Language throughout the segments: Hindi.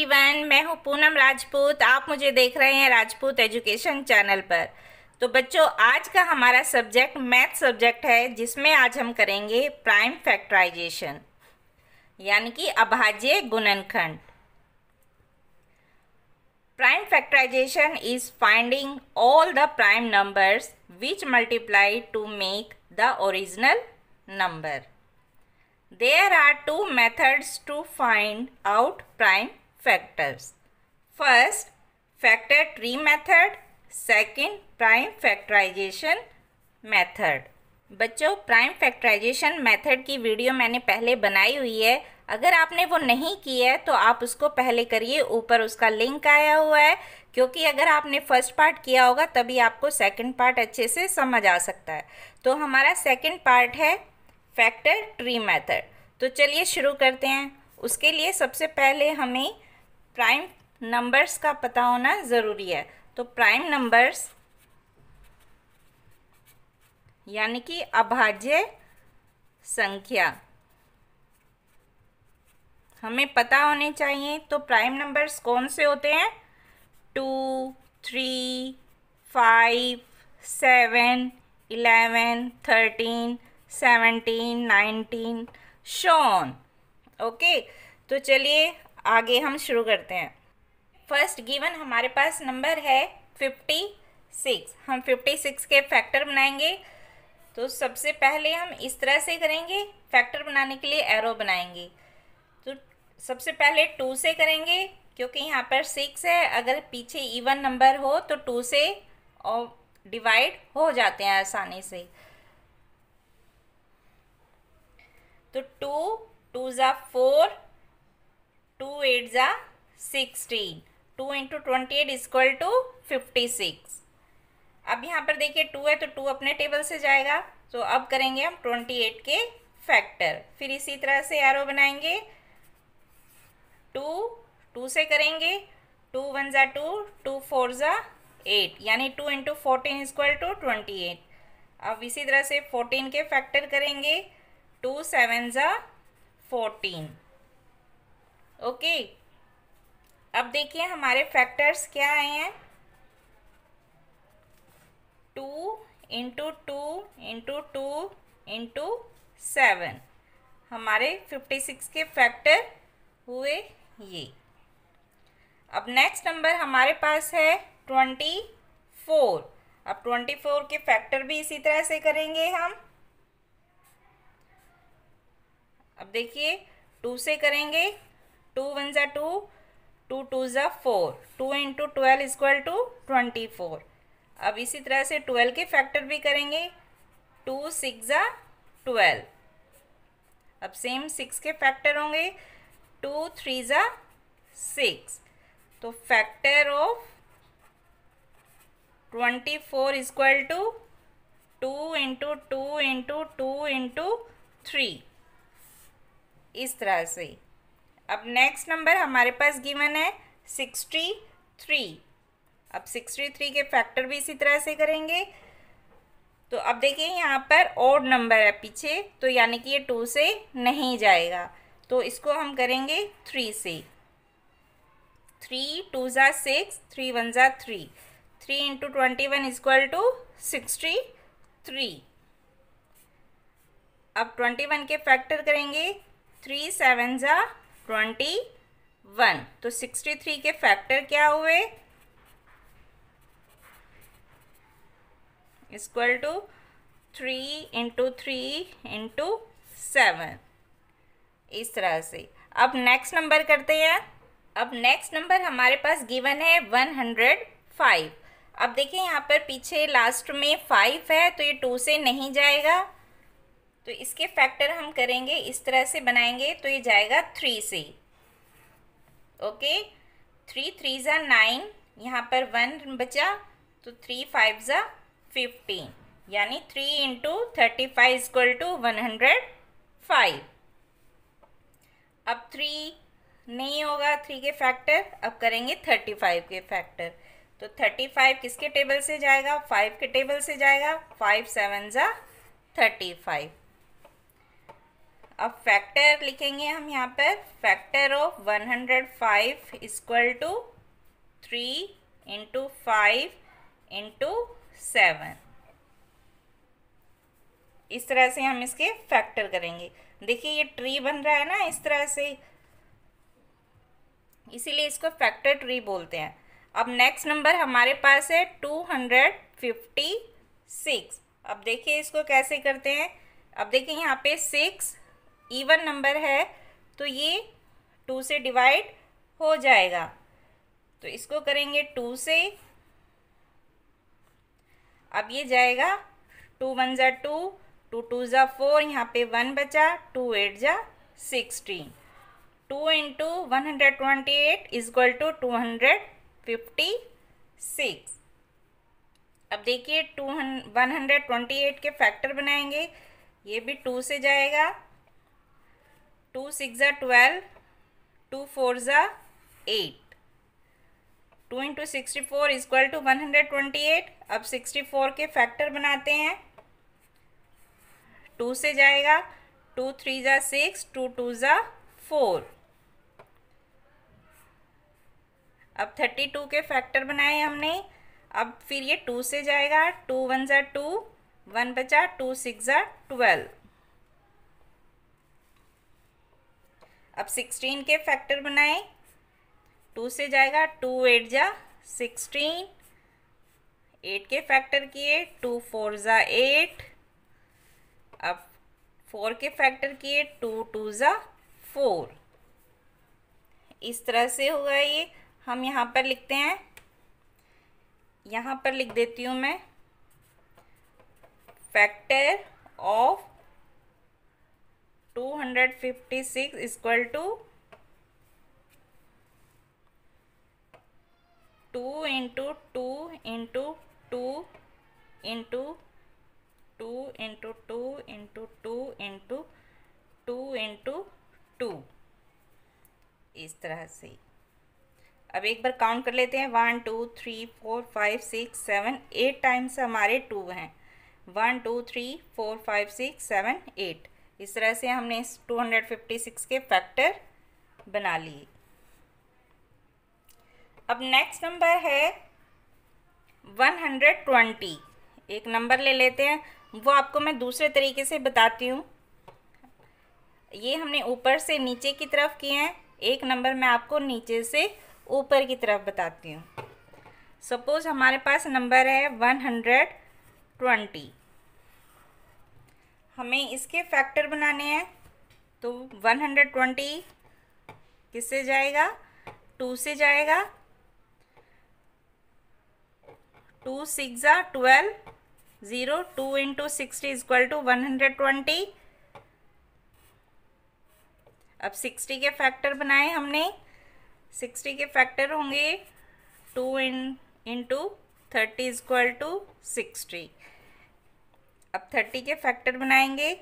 एवरीवन मैं हूं पूनम राजपूत आप मुझे देख रहे हैं राजपूत एजुकेशन चैनल पर तो बच्चों आज का हमारा सब्जेक्ट मैथ सब्जेक्ट है जिसमें आज हम करेंगे प्राइम फैक्टराइजेशन यानी कि अभाज्य गुणनखंड prime factorization is finding all the prime numbers which multiply to make the original number There are two methods to find out prime factors. First, factor tree method. Second, prime factorization method. बच्चों प्राइम फैक्टराइजेशन मेथड की वीडियो मैंने पहले बनाई हुई है अगर आपने वो नहीं की है तो आप उसको पहले करिए ऊपर उसका लिंक आया हुआ है क्योंकि अगर आपने फर्स्ट पार्ट किया होगा तभी आपको सेकंड पार्ट अच्छे से समझ आ सकता है तो हमारा सेकंड पार्ट है फैक्टर ट्री मेथड तो चलिए शुरू करते हैं उसके लिए सबसे पहले हमें प्राइम नंबर्स का पता होना ज़रूरी है तो प्राइम नंबर्स यानी कि अभाज्य संख्या हमें पता होने चाहिए तो प्राइम नंबर्स कौन से होते हैं two three five seven eleven thirteen seventeen nineteen शॉन ओके तो चलिए आगे हम शुरू करते हैं फर्स्ट गिवन हमारे पास नंबर है फिफ्टी सिक्स हम फिफ्टी सिक्स के फैक्टर बनाएंगे तो सबसे पहले हम इस तरह से करेंगे फैक्टर बनाने के लिए एरो बनाएंगे तो सबसे पहले टू से करेंगे क्योंकि यहाँ पर सिक्स है अगर पीछे इवन नंबर हो तो टू से और डिवाइड हो जाते हैं आसानी से तो टू टू ज़ा फोर टू एट ज़ा sixteen two into twenty eight is equal to fifty six अब यहाँ पर देखिए टू है तो टू अपने टेबल से जाएगा तो so, अब करेंगे हम ट्वेंटी एट के फैक्टर फिर इसी तरह से एरो बनाएंगे टू टू से करेंगे टू वन ज़ा टू टू फोर ज़ा एट यानी two into fourteen is equal to twenty eight अब इसी तरह से फोर्टीन के फैक्टर करेंगे टू सेवन ज़ा फोर्टीन ओके अब देखिए हमारे फैक्टर्स क्या आए हैं two into two into two into seven हमारे फिफ्टी सिक्स के फैक्टर हुए ये अब नेक्स्ट नंबर हमारे पास है ट्वेंटी फोर अब ट्वेंटी फोर के फैक्टर भी इसी तरह से करेंगे हम अब देखिए टू से करेंगे टू वन ज़ा टू टू टू ज़ा four two into twelve is equal to twenty four अब इसी तरह से ट्वेल्व के फैक्टर भी करेंगे टू सिक्स ज़ा ट्वेल्व अब सेम सिक्स के फैक्टर होंगे टू थ्री ज़ा सिक्स तो factor of twenty four is equal to two into two into two into three इस तरह से अब नेक्स्ट नंबर हमारे पास गिवन है सिक्सटी थ्री अब सिक्सटी थ्री के फैक्टर भी इसी तरह से करेंगे तो अब देखिए यहाँ पर ओड नंबर है पीछे तो यानी कि ये टू से नहीं जाएगा तो इसको हम करेंगे थ्री से थ्री टू ज़ा सिक्स थ्री वन ज़ा three three into twenty one is equal to sixty three अब ट्वेंटी वन के फैक्टर करेंगे थ्री सेवन ज़ा ट्वेंटी वन तो सिक्सटी थ्री के फैक्टर क्या हुए equal to three into three into seven इस तरह से अब नेक्स्ट नंबर करते हैं अब नेक्स्ट नंबर हमारे पास गिवन है वन हंड्रेड फाइव अब देखिए यहाँ पर पीछे लास्ट में फाइव है तो ये टू से नहीं जाएगा तो इसके फैक्टर हम करेंगे इस तरह से बनाएंगे तो ये जाएगा थ्री से ओके थ्री थ्री ज़ा नाइन यहाँ पर वन बचा तो थ्री फाइव ज़ा फिफ्टीन यानी three into thirty five is equal to one hundred five अब थ्री नहीं होगा थ्री के फैक्टर अब करेंगे थर्टी फाइव के फैक्टर तो थर्टी फाइव किसके टेबल से जाएगा फाइव के टेबल से जाएगा फाइव सेवन ज़ा थर्टी फाइव अब फैक्टर लिखेंगे हम यहाँ पर factor of 105 hundred five equal to three into five into seven इस तरह से हम इसके फैक्टर करेंगे देखिए ये ट्री बन रहा है ना इस तरह से इसीलिए इसको फैक्टर ट्री बोलते हैं अब नेक्स्ट नंबर हमारे पास है टू हंड्रेड फिफ्टी सिक्स अब देखिए इसको कैसे करते हैं अब देखिए यहाँ पे सिक्स इवन नंबर है तो ये टू से डिवाइड हो जाएगा तो इसको करेंगे टू से अब ये जाएगा टू वन ज़ा टू टू टू ज़ा फोर यहाँ पे वन बचा टू एट ज़ा sixteen two into one hundred twenty eight is equal to two hundred fifty six अब देखिए two one hundred twenty eight के फैक्टर बनाएंगे ये भी टू से जाएगा टू सिक्स ज़ा ट्वेल्व टू फोर ज़ा eight two into sixty four is equal to one hundred twenty eight अब सिक्सटी फोर के फैक्टर बनाते हैं टू से जाएगा टू थ्री ज़ा सिक्स टू टू ज़ा फोर अब थर्टी टू के फैक्टर बनाए हमने अब फिर ये टू से जाएगा टू वन ज़ा टू वन बचा टू सिक्स ज़ा ट्वेल्व अब सिक्सटीन के फैक्टर बनाए टू से जाएगा टू एट जा सिक्सटीन एट के फैक्टर किए टू फोर ज़ा एट अब फोर के फैक्टर किए टू टू ज़ा फोर इस तरह से होगा ये हम यहाँ पर लिखते हैं यहाँ पर लिख देती हूँ मैं factor of two hundred fifty six equal to two into two into two into two into two into two into two into two इस तरह से अब एक बार काउंट कर लेते हैं one two three four five six seven eight times हमारे टू हैं one two three four five six seven eight इस तरह से हमने इस 256 के फैक्टर बना लिए अब नेक्स्ट नंबर है 120 एक नंबर ले लेते हैं वो आपको मैं दूसरे तरीके से बताती हूँ ये हमने ऊपर से नीचे की तरफ किए हैं एक नंबर मैं आपको नीचे से ऊपर की तरफ बताती हूँ सपोज़ हमारे पास नंबर है वन हंड्रेड ट्वेंटी हमें इसके फैक्टर बनाने हैं तो वन हंड्रेड ट्वेंटी किससे जाएगा टू से जाएगा टू सिक्स ज़ा twelve zero two into sixty is equal to one hundred twenty अब सिक्सटी के फैक्टर बनाए हमने सिक्सटी के फैक्टर होंगे two in into thirty is equal to sixty अब थर्टी के फैक्टर बनाएंगे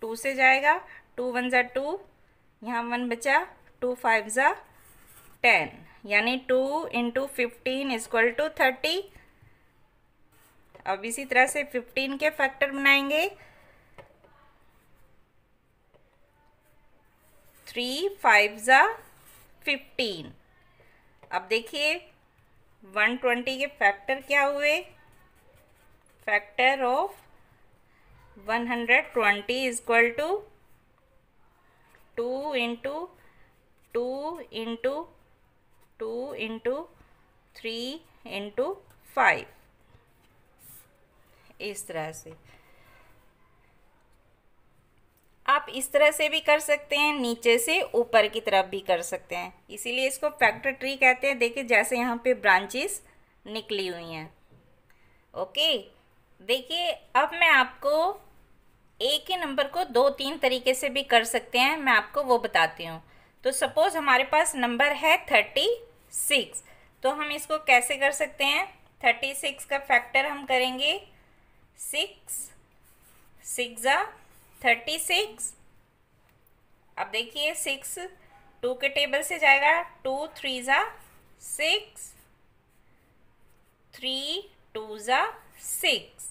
टू से जाएगा टू वन ज़ा टू यहाँ वन बचा टू फाइव ज़ा टेन यानी two into fifteen is equal to thirty अब इसी तरह से फिफ्टीन के फैक्टर बनाएंगे थ्री फाइव ज़ा फिफ्टीन अब देखिए वन ट्वेंटी के फैक्टर क्या हुए factor of 120 is equal to 2 into two into two into three into five इस तरह से आप इस तरह से भी कर सकते हैं नीचे से ऊपर की तरफ भी कर सकते हैं इसीलिए इसको फैक्टर ट्री कहते हैं देखिए जैसे यहाँ पे ब्रांचेस निकली हुई हैं ओके देखिए अब मैं आपको एक ही नंबर को दो तीन तरीके से भी कर सकते हैं मैं आपको वो बताती हूँ तो सपोज़ हमारे पास नंबर है थर्टी सिक्स तो हम इसको कैसे कर सकते हैं थर्टी सिक्स का फैक्टर हम करेंगे सिक्स सिक्स ज़ा थर्टी सिक्स अब देखिए सिक्स टू के टेबल से जाएगा टू थ्री ज़ा सिक्स थ्री टू ज़ा सिक्स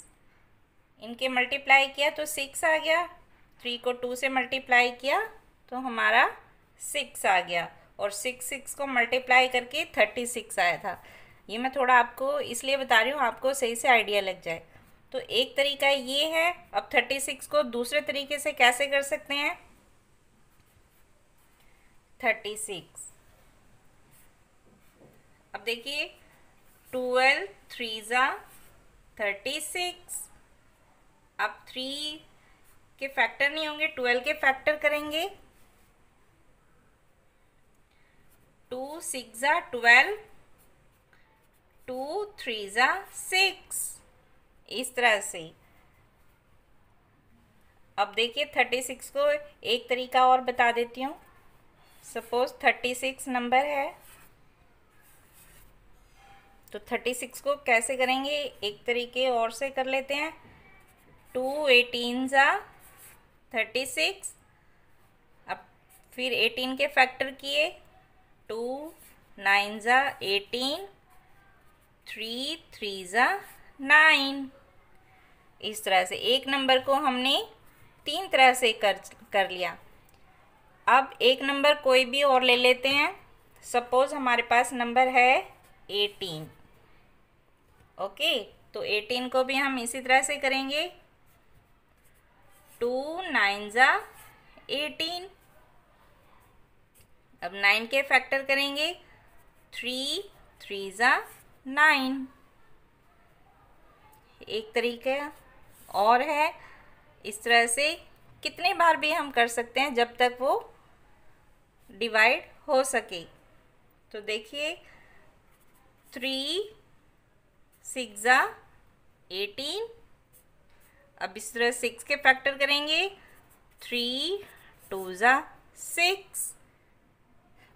इनके मल्टीप्लाई किया तो सिक्स आ गया थ्री को टू से मल्टीप्लाई किया तो हमारा सिक्स आ गया और सिक्स सिक्स को मल्टीप्लाई करके थर्टी सिक्स आया था ये मैं थोड़ा आपको इसलिए बता रही हूँ आपको सही से आइडिया लग जाए तो एक तरीका ये है अब थर्टी सिक्स को दूसरे तरीके से कैसे कर सकते हैं थर्टी सिक्स अब देखिए ट्वेल्व थ्री ज़ा थर्टी सिक्स अब थ्री के फैक्टर नहीं होंगे ट्वेल्व के फैक्टर करेंगे टू सिक्स ज़ा ट्वेल्व टू थ्री ज़ा सिक्स इस तरह से अब देखिए थर्टी सिक्स को एक तरीका और बता देती हूँ सपोज थर्टी सिक्स नंबर है तो थर्टी सिक्स को कैसे करेंगे एक तरीके और से कर लेते हैं टू एटीन ज़ा थर्टी सिक्स अब फिर एटीन के फैक्टर किए टू नाइन ज़ा एटीन थ्री थ्री ज़ा नाइन इस तरह से एक नंबर को हमने तीन तरह से कर कर लिया अब एक नंबर कोई भी और ले लेते हैं सपोज़ हमारे पास नंबर है एटीन ओके तो एटीन को भी हम इसी तरह से करेंगे टू नाइन ज़ा एटीन अब नाइन के फैक्टर करेंगे थ्री थ्री ज़ा नाइन एक तरीका और है इस तरह से कितने बार भी हम कर सकते हैं जब तक वो डिवाइड हो सके तो देखिए थ्री सिक्स ज़ा एटीन अब इस तरह सिक्स के फैक्टर करेंगे थ्री टू ज़ा सिक्स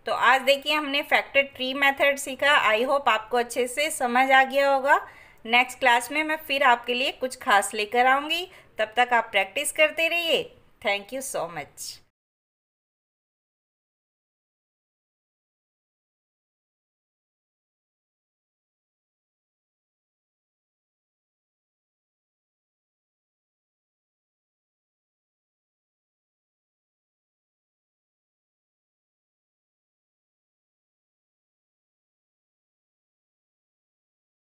तो आज देखिए हमने फैक्टर ट्री मेथड सीखा आई होप आपको अच्छे से समझ आ गया होगा नेक्स्ट क्लास में मैं फिर आपके लिए कुछ खास लेकर आऊँगी तब तक आप प्रैक्टिस करते रहिए थैंक यू सो मच